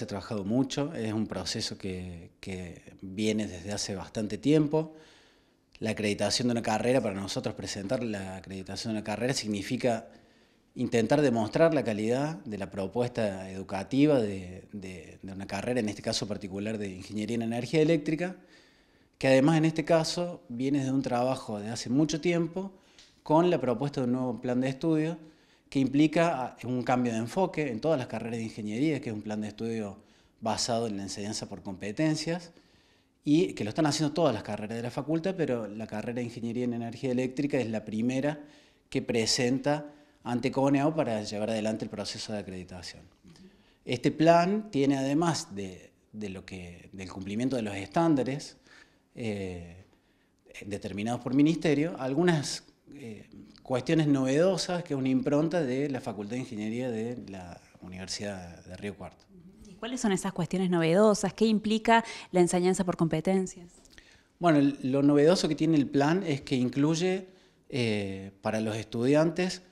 se ha trabajado mucho, es un proceso que, viene desde hace bastante tiempo. La acreditación de una carrera, para nosotros presentar la acreditación de una carrera significa intentar demostrar la calidad de la propuesta educativa de, de, de, una carrera, en este caso particular de Ingeniería en Energía Eléctrica, que además en este caso viene de un trabajo de hace mucho tiempo con la propuesta de un nuevo plan de estudio que implica ah, un cambio de enfoque en todas las carreras de ingeniería, que es un plan de estudio basado en la enseñanza por competencias, y que lo están haciendo todas las carreras de la facultad, pero la carrera de ingeniería en energía eléctrica es la primera que presenta ante CONEAU para llevar adelante el proceso de acreditación. Este plan tiene además de, lo que, del cumplimiento de los estándares eh, determinados por ministerio, algunas eh, cuestiones novedosas, que es una impronta de la Facultad de Ingeniería de la Universidad de Río Cuarto. ¿Y cuáles son esas cuestiones novedosas? ¿Qué implica la enseñanza por competencias? Bueno, lo novedoso que tiene el plan es que incluye eh, para los estudiantes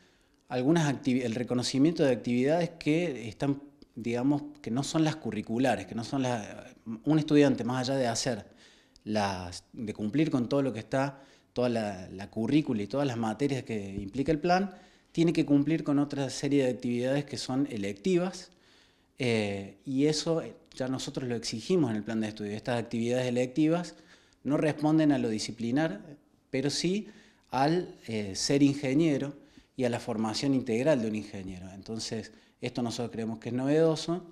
algunas el reconocimiento de actividades que están, digamos, que no son las curriculares, que no son las... Un estudiante, más allá de hacer, las, de cumplir con todo lo que está toda la, currícula y todas las materias que implica el plan, tiene que cumplir con otra serie de actividades que son electivas eh, y eso eh, ya nosotros lo exigimos en el plan de estudio. Estas actividades electivas no responden a lo disciplinar, pero sí al eh, ser ingeniero y a la formación integral de un ingeniero. Entonces, esto nosotros creemos que es novedoso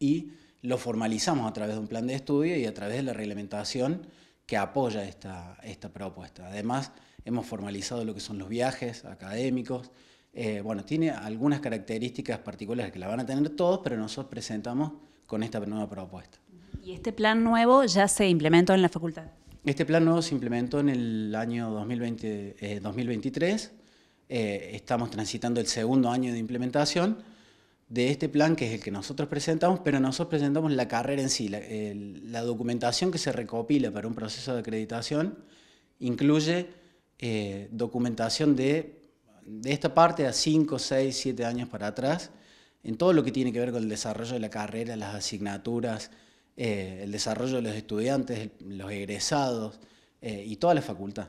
y lo formalizamos a través de un plan de estudio y a través de la reglamentación que apoya esta, esta propuesta. Además, hemos formalizado lo que son los viajes académicos. Eh, bueno, tiene algunas características particulares que la van a tener todos, pero nosotros presentamos con esta nueva propuesta. ¿Y este plan nuevo ya se implementó en la facultad? Este plan nuevo se implementó en el año 2020, 2023. Eh, eh, estamos transitando el segundo año de implementación de este plan, que es el que nosotros presentamos, pero nosotros presentamos la carrera en sí. La, documentación que se recopila para un proceso de acreditación incluye eh, documentación de, de, esta parte a 5, 6, 7 años para atrás, en todo lo que tiene que ver con el desarrollo de la carrera, las asignaturas, eh, el desarrollo de los estudiantes, los egresados eh, y toda la facultad.